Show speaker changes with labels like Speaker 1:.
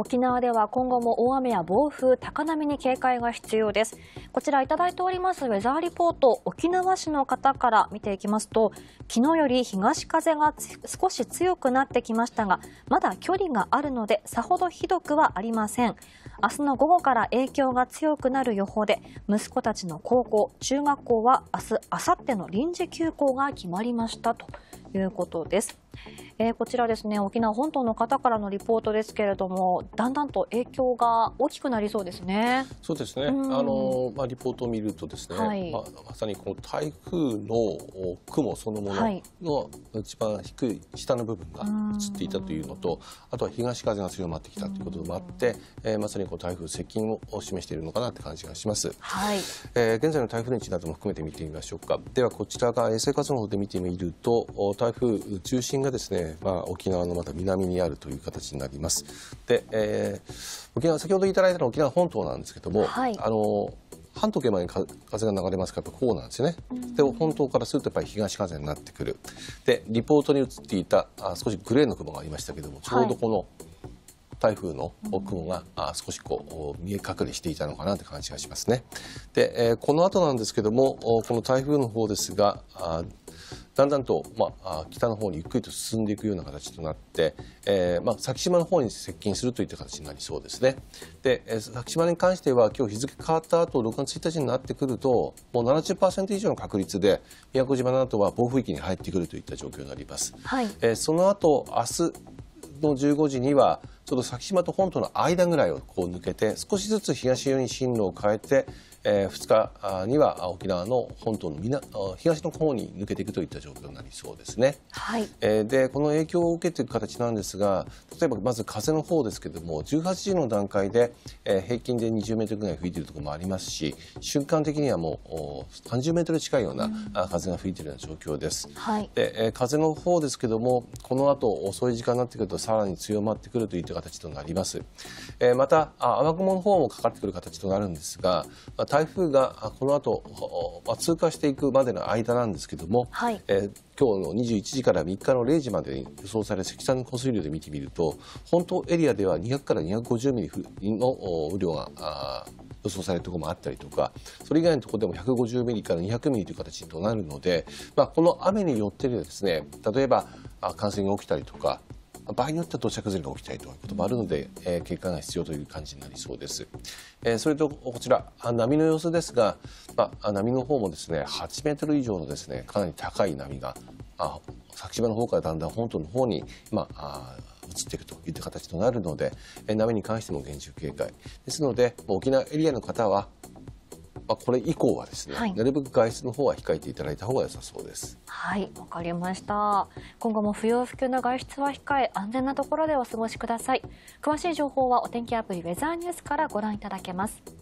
Speaker 1: 沖縄では今後も大雨や暴風、高波に警戒が必要です。こちらいただいておりますウェザーリポート、沖縄市の方から見ていきますと、昨日より東風が少し強くなってきましたが、まだ距離があるのでさほどひどくはありません。明日の午後から影響が強くなる予報で、息子たちの高校、中学校は明日、あさっての臨時休校が決まりましたということです。えー、こちらですね、沖縄本島の方からのリポートですけれども、だんだんと影響が大きくなりそうですね。
Speaker 2: そうですね。うん、あのまあリポートを見るとですね、はい、まあまさにこの台風の雲そのものの一番低い下の部分が映っていたというのと、はい、あとは東風が強まってきたということもあって、えー、まさにこう台風接近を示しているのかなって感じがします。はい。えー、現在の台風の位置なども含めて見てみましょうか。ではこちらが衛星画像の方で見てみると、台風中心がですねまあ、沖縄のまた南にあるという形になります。で、えー、沖縄先ほどいただいたのは沖縄本島なんですけども、はい、あの半時計まで風が流れますからこうなんですよね。で本島からするとやっぱり東風になってくる。でリポートに映っていたあ少しグレーの雲がありましたけどもちょうどこの、台風の雲が、はい、少しこう見え隠れしていたのかなって感じがしますね。で、えー、この後なんですけどもこの台風の方ですがあだんだんと、まあ、北の方にゆっくりと進んでいくような形となって、えー、まあ、先島の方に接近するといった形になりそうですね。で、えー、先島に関しては今日日付変わった後6月1日になってくるともう70%以上の確率で宮古島などは暴風域に入ってくるといった状況になります。はい、えー、その後明日の15時にはちょうど先島と本島の間ぐらいをこう抜けて少しずつ東寄りに進路を変えて、えー、2日には沖縄の本島の南東の方に抜けていくといった状況になりそうですね。はいえー、でこの影響を受けていく形なんですが例えばまず風の方ですけれども18時の段階で、えー、平均で20メートルぐらい吹いているところもありますし瞬間的にはもう30メートル近いような、風が吹いているような状況です。はい、で、えー、風の方ですけどもこの後遅い時間になってくるとさらに強まってくるといった形となります。えー、また、雨雲の方もかかってくる形となるんですが、台風がこの後、と通過していくまでの間なんですけども、はい、えー、今日の21時から3日の0時までに予想される積算降水量で見てみると、本島エリアでは200から250ミリの雨量が予想されるところもあったりとか、それ以外のところでも150ミリから200ミリという形となるので、まあ、この雨によってですね、例えば感染が起きたりとか、場合によっては土砂崩れが起きたりということもあるので、えー、警戒が必要という感じになりそうです。えー、それとこちら波の様子ですが、まあ、波の方もですね8メートル以上のですねかなり高い波があ先島の方からだんだん本島の方に、まあ、移っていくといった形となるので、えー、波に関しても厳重警戒ですので沖縄エリアの方はまあ、これ以降はですね、はい、なるべく外出の方は控えていただいた方が良さそうです
Speaker 1: はいわかりました今後も不要不急な外出は控え安全なところでお過ごしください詳しい情報はお天気アプリウェザーニュースからご覧いただけます